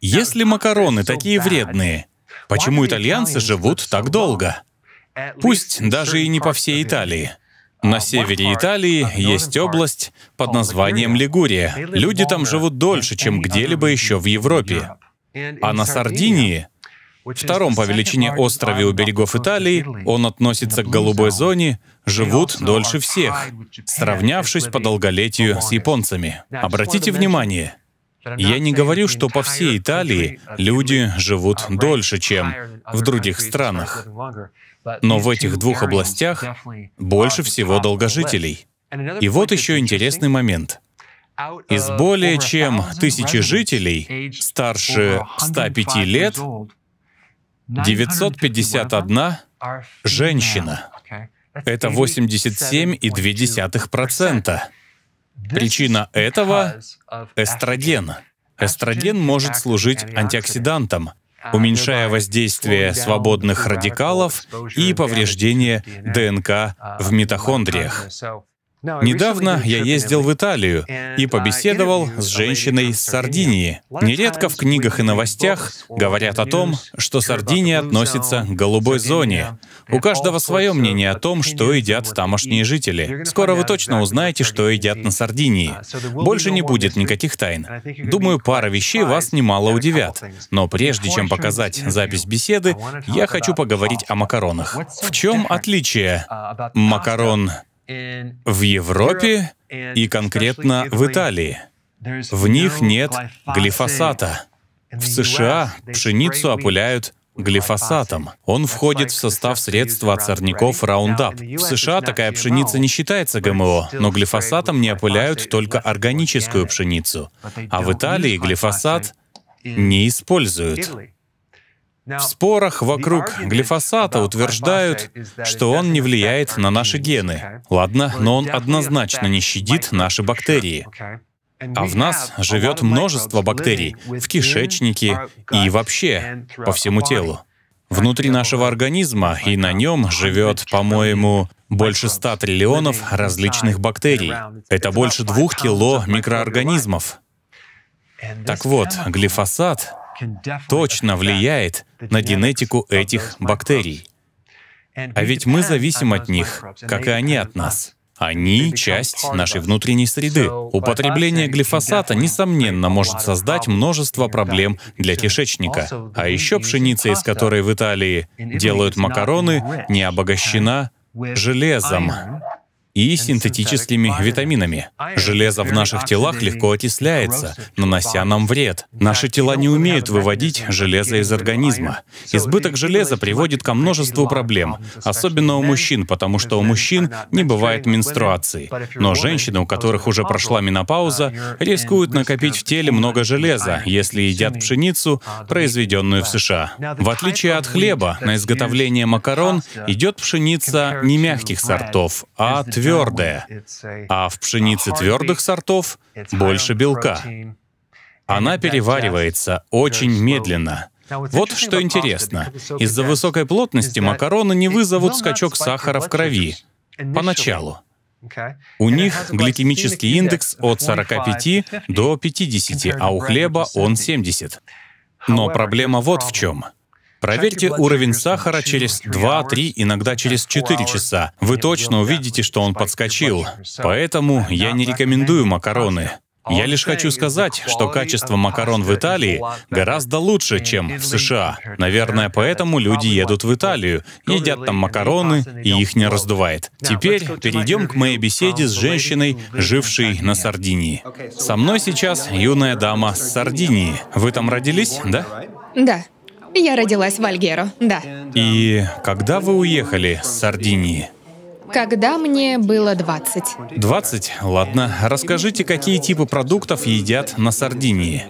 Если макароны такие вредные, почему итальянцы живут так долго? Пусть даже и не по всей Италии. На севере Италии есть область под названием Лигурия. Люди там живут дольше, чем где-либо еще в Европе. А на Сардинии, втором по величине острове у берегов Италии, он относится к голубой зоне, живут дольше всех, сравнявшись по долголетию с японцами. Обратите внимание, я не говорю, что по всей Италии люди живут дольше, чем в других странах. Но в этих двух областях больше всего долгожителей. И вот еще интересный момент. Из более чем тысячи жителей старше 105 лет 951 женщина. Это 87,2%. Причина этого — эстроген. Эстроген может служить антиоксидантом, uh, уменьшая воздействие свободных радикалов и повреждение ДНК uh, в митохондриях. Недавно я ездил в Италию и а, побеседовал с женщиной с Сардинии. Нередко в книгах и новостях говорят о том, что Сардиния относится к голубой зоне. У каждого свое мнение о том, что едят тамошние жители. Скоро вы точно узнаете, что едят на Сардинии. Uh, Больше не будет никаких тайн. Думаю, пара вещей вас немало удивят. Но прежде чем показать запись беседы, я хочу поговорить о макаронах. В чем отличие uh, макарон в Европе и конкретно в Италии. В них нет глифосата. В США пшеницу опыляют глифосатом. Он входит в состав средства от сорняков Roundup. В США такая пшеница не считается ГМО, но глифосатом не опыляют только органическую пшеницу. А в Италии глифосат не используют. В спорах вокруг глифосата утверждают, что он не влияет на наши гены. Ладно, но он однозначно не щадит наши бактерии. А в нас живет множество бактерий в кишечнике и вообще по всему телу. Внутри нашего организма и uh, на нем живет, по-моему, больше 100 триллионов различных бактерий. Это больше двух кило микроорганизмов. Так вот, глифосат точно влияет на генетику этих бактерий. А ведь мы зависим от них, как и они от нас. Они — часть нашей внутренней среды. Употребление глифосата, несомненно, может создать множество проблем для кишечника. А еще пшеница, из которой в Италии делают макароны, не обогащена железом и синтетическими витаминами. Железо в наших телах легко окисляется, нанося нам вред. Наши тела не умеют выводить железо из организма. Избыток железа приводит ко множеству проблем, особенно у мужчин, потому что у мужчин не бывает менструации. Но женщины, у которых уже прошла менопауза, рискуют накопить в теле много железа, если едят пшеницу, произведенную в США. В отличие от хлеба, на изготовление макарон идет пшеница не мягких сортов, а твердых твердое, а в пшенице твердых сортов больше белка. Она переваривается очень медленно. Вот что интересно. Из-за высокой плотности макароны не вызовут скачок сахара в крови. Поначалу. У них гликемический индекс от 45 до 50, а у хлеба он 70. Но проблема вот в чем. Проверьте уровень сахара через 2-3, иногда через 4 часа. Вы точно увидите, что он подскочил. Поэтому я не рекомендую макароны. А я лишь хочу сказать, что качество макарон в Италии гораздо лучше, чем в США. Наверное, поэтому люди едут в Италию, едят там макароны, и их не раздувает. Теперь перейдем к моей беседе с женщиной, жившей на Сардинии. Со мной сейчас юная дама с Сардинии. Вы там родились, да? Да. Я родилась в Альгеро, да. И когда вы уехали с Сардинии? Когда мне было 20. 20? Ладно. Расскажите, какие типы продуктов едят на Сардинии?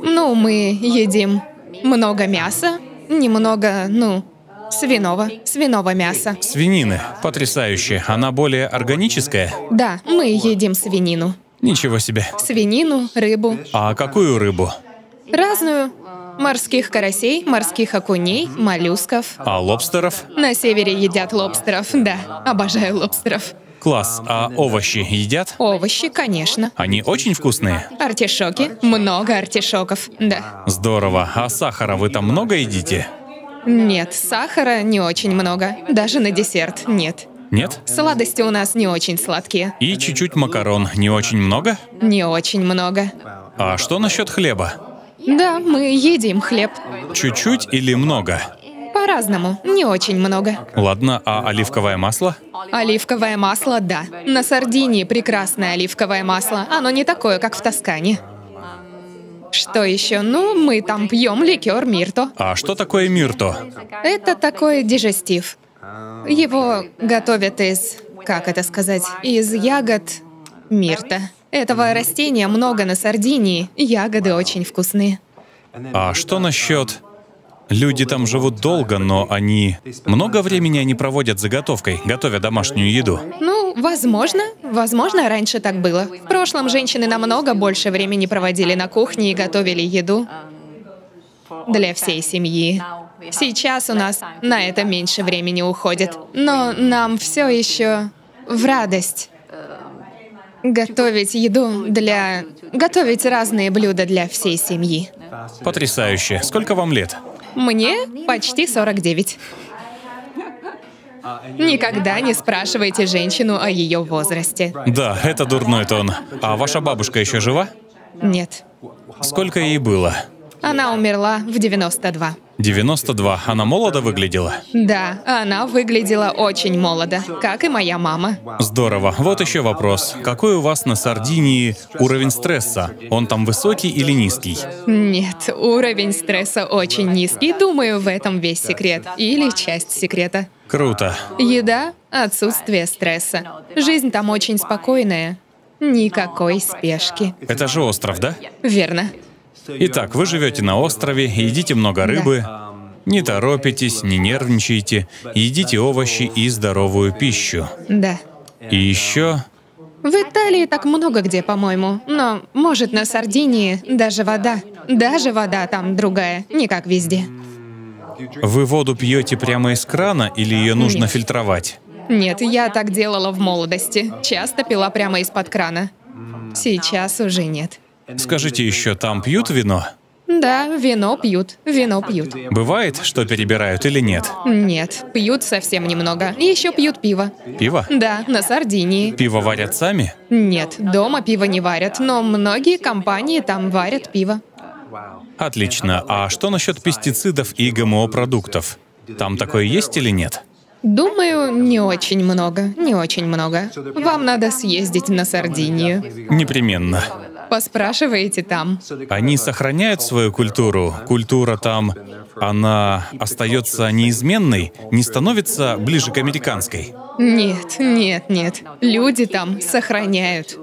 Ну, мы едим много мяса, немного, ну, свиного, свиного мяса. Свинины. Потрясающе. Она более органическая? Да, мы едим свинину. Ничего себе. Свинину, рыбу. А какую рыбу? разную морских карасей, морских окуней, моллюсков. А лобстеров? На севере едят лобстеров, да. Обожаю лобстеров. Класс. А овощи едят? Овощи, конечно. Они очень вкусные? Артишоки. Много артишоков, да. Здорово. А сахара вы там много едите? Нет, сахара не очень много. Даже на десерт нет. Нет? Сладости у нас не очень сладкие. И чуть-чуть макарон. Не очень много? Не очень много. А что насчет хлеба? Да, мы едим хлеб. Чуть-чуть или много? По-разному, не очень много. Ладно, а оливковое масло? Оливковое масло, да. На Сардинии прекрасное оливковое масло. Оно не такое, как в Тоскане. Что еще? Ну, мы там пьем ликер Мирто. А что такое Мирто? Это такой дижестив. Его готовят из, как это сказать, из ягод Мирта. Этого растения много на Сардинии, ягоды очень вкусные. А что насчет... Люди там живут долго, но они... Много времени они проводят заготовкой, готовя домашнюю еду? Ну, возможно. Возможно, раньше так было. В прошлом женщины намного больше времени проводили на кухне и готовили еду для всей семьи. Сейчас у нас на это меньше времени уходит. Но нам все еще в радость готовить еду для... готовить разные блюда для всей семьи. Потрясающе. Сколько вам лет? Мне почти 49. Никогда не спрашивайте женщину о ее возрасте. Да, это дурной тон. А ваша бабушка еще жива? Нет. Сколько ей было? Она умерла в 92. 92. Она молодо выглядела? Да, она выглядела очень молодо, как и моя мама. Здорово. Вот еще вопрос. Какой у вас на Сардинии уровень стресса? Он там высокий или низкий? Нет, уровень стресса очень низкий. Думаю, в этом весь секрет. Или часть секрета. Круто. Еда — отсутствие стресса. Жизнь там очень спокойная. Никакой спешки. Это же остров, да? Верно. Итак, вы живете на острове, едите много рыбы, не торопитесь, не нервничайте, едите овощи и здоровую пищу. Да. И еще... В Италии так много где, по-моему. Но, может, на Сардинии даже вода. Даже вода там другая, не как везде. Вы воду пьете прямо из крана или ее нужно Нет. фильтровать? Нет, я так делала в молодости. Часто пила прямо из-под крана. Сейчас уже нет. Скажите еще, там пьют вино? Да, вино пьют, вино пьют. Бывает, что перебирают или нет? Нет, пьют совсем немного. еще пьют пиво. Пиво? Да, на Сардинии. Пиво варят сами? Нет, дома пиво не варят, но многие компании там варят пиво. Отлично. А что насчет пестицидов и ГМО-продуктов? Там такое есть или нет? Думаю, не очень много, не очень много. Вам надо съездить на Сардинию. Непременно. Поспрашиваете там. Они сохраняют свою культуру. Культура там, она остается неизменной, не становится ближе к американской. Нет, нет, нет. Люди там сохраняют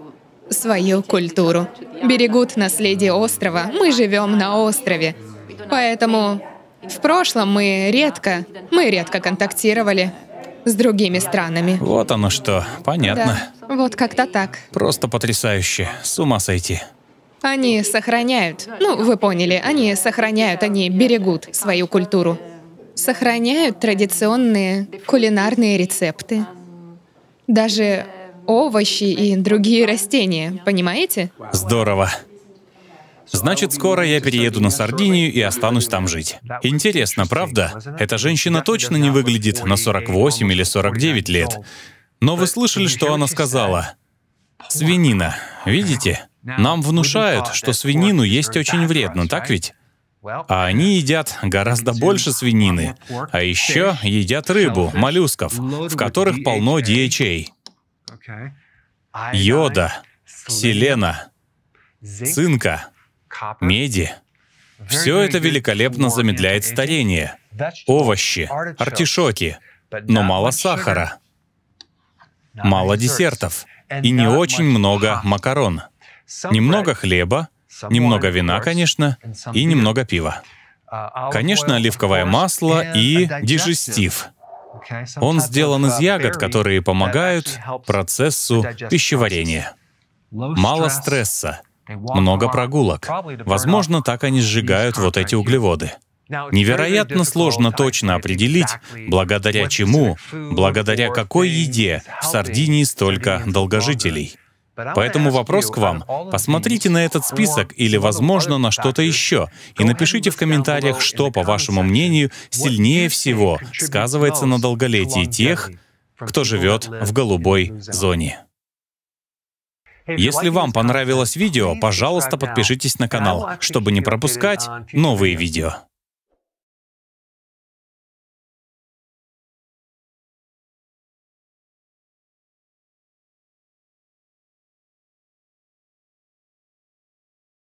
свою культуру. Берегут наследие острова. Мы живем на острове. Поэтому в прошлом мы редко, мы редко контактировали с другими странами. Вот оно что, понятно. Да. Вот как-то так. Просто потрясающе, с ума сойти. Они сохраняют, ну вы поняли, они сохраняют, они берегут свою культуру. Сохраняют традиционные кулинарные рецепты. Даже овощи и другие растения, понимаете? Здорово. Значит, скоро я перееду на Сардинию и останусь там жить. Интересно, правда? Эта женщина точно не выглядит на 48 или 49 лет. Но вы слышали, что она сказала? Свинина. Видите? Нам внушают, что свинину есть очень вредно, так ведь? А они едят гораздо больше свинины. А еще едят рыбу, моллюсков, в которых полно DHA. Йода, селена, цинка меди. Все это великолепно замедляет старение. Овощи, артишоки, но мало сахара, мало десертов и не очень много макарон. Немного хлеба, немного вина, конечно, и немного пива. Uh, конечно, оливковое масло и дижестив. Он сделан uh, из ягод, которые помогают процессу пищеварения. Мало стресса, много прогулок. Возможно, так они сжигают вот эти углеводы. Невероятно сложно точно определить, благодаря чему, благодаря какой еде в Сардинии столько долгожителей. Поэтому вопрос к вам. Посмотрите на этот список или, возможно, на что-то еще, и напишите в комментариях, что, по вашему мнению, сильнее всего сказывается на долголетии тех, кто живет в голубой зоне. Если вам понравилось видео, пожалуйста, подпишитесь на канал, чтобы не пропускать новые видео.